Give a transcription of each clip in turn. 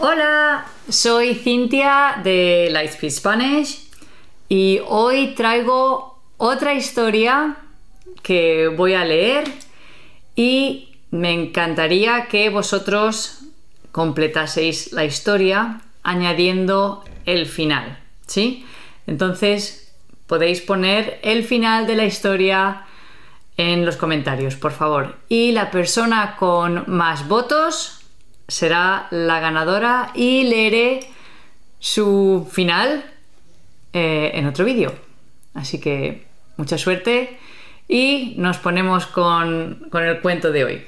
Hola, soy Cintia de Lightspeed Spanish y hoy traigo otra historia que voy a leer y me encantaría que vosotros completaseis la historia añadiendo el final, ¿sí? Entonces podéis poner el final de la historia en los comentarios, por favor. Y la persona con más votos será la ganadora y leeré su final eh, en otro vídeo. Así que mucha suerte y nos ponemos con, con el cuento de hoy.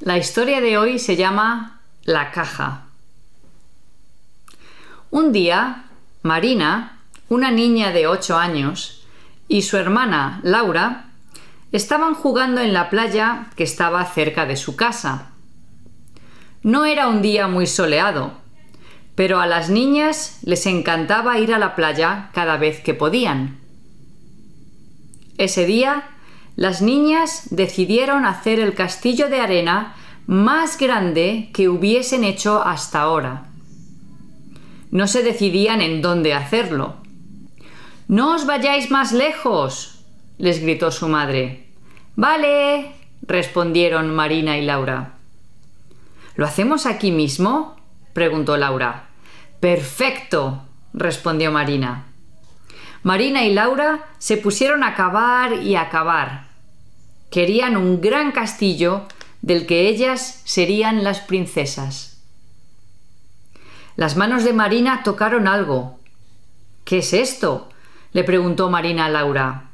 La historia de hoy se llama La caja. Un día, Marina, una niña de 8 años, y su hermana, Laura, estaban jugando en la playa que estaba cerca de su casa. No era un día muy soleado, pero a las niñas les encantaba ir a la playa cada vez que podían. Ese día, las niñas decidieron hacer el castillo de arena más grande que hubiesen hecho hasta ahora. No se decidían en dónde hacerlo. No os vayáis más lejos, les gritó su madre. Vale, respondieron Marina y Laura. ¿Lo hacemos aquí mismo? preguntó Laura. Perfecto, respondió Marina. Marina y Laura se pusieron a cavar y a cavar. Querían un gran castillo del que ellas serían las princesas. Las manos de Marina tocaron algo. ¿Qué es esto? le preguntó Marina a Laura.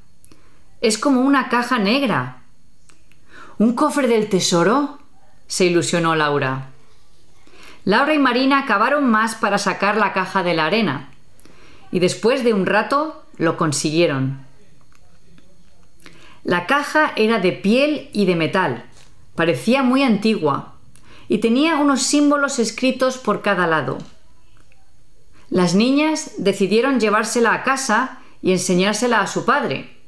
Es como una caja negra. ¿Un cofre del tesoro? se ilusionó Laura. Laura y Marina acabaron más para sacar la caja de la arena, y después de un rato lo consiguieron. La caja era de piel y de metal, parecía muy antigua, y tenía unos símbolos escritos por cada lado. Las niñas decidieron llevársela a casa y enseñársela a su padre,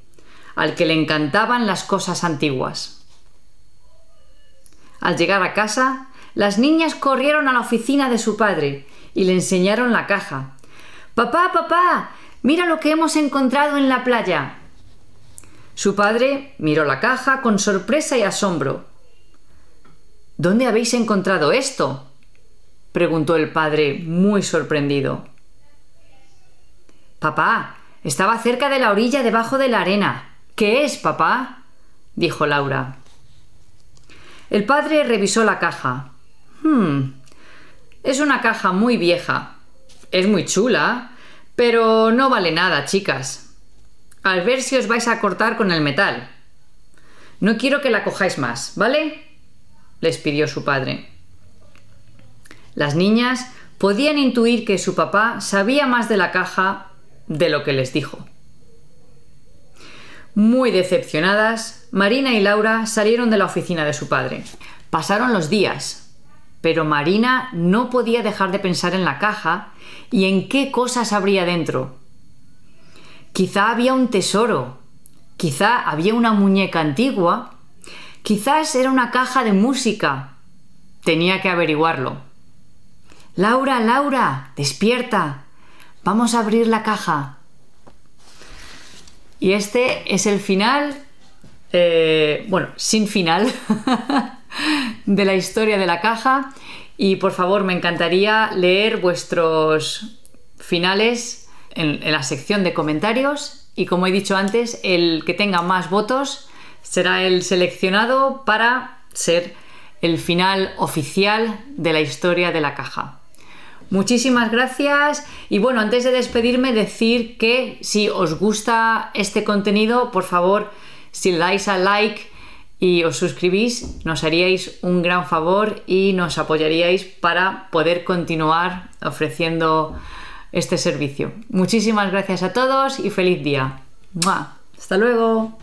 al que le encantaban las cosas antiguas. Al llegar a casa, las niñas corrieron a la oficina de su padre y le enseñaron la caja. Papá, papá, mira lo que hemos encontrado en la playa. Su padre miró la caja con sorpresa y asombro. ¿Dónde habéis encontrado esto? preguntó el padre, muy sorprendido. Papá, estaba cerca de la orilla debajo de la arena. ¿Qué es, papá? dijo Laura. El padre revisó la caja. Hmm. Es una caja muy vieja. Es muy chula, pero no vale nada, chicas. Al ver si os vais a cortar con el metal. No quiero que la cojáis más, ¿vale? les pidió su padre. Las niñas podían intuir que su papá sabía más de la caja de lo que les dijo. Muy decepcionadas, Marina y Laura salieron de la oficina de su padre. Pasaron los días, pero Marina no podía dejar de pensar en la caja y en qué cosas habría dentro. Quizá había un tesoro, quizá había una muñeca antigua, quizás era una caja de música. Tenía que averiguarlo. Laura, Laura, despierta. Vamos a abrir la caja. Y este es el final, eh, bueno, sin final, de la historia de la caja. Y por favor, me encantaría leer vuestros finales en la sección de comentarios. Y como he dicho antes, el que tenga más votos será el seleccionado para ser el final oficial de la historia de la caja. Muchísimas gracias y bueno, antes de despedirme decir que si os gusta este contenido, por favor, si le dais a like y os suscribís, nos haríais un gran favor y nos apoyaríais para poder continuar ofreciendo este servicio. Muchísimas gracias a todos y feliz día. Hasta luego.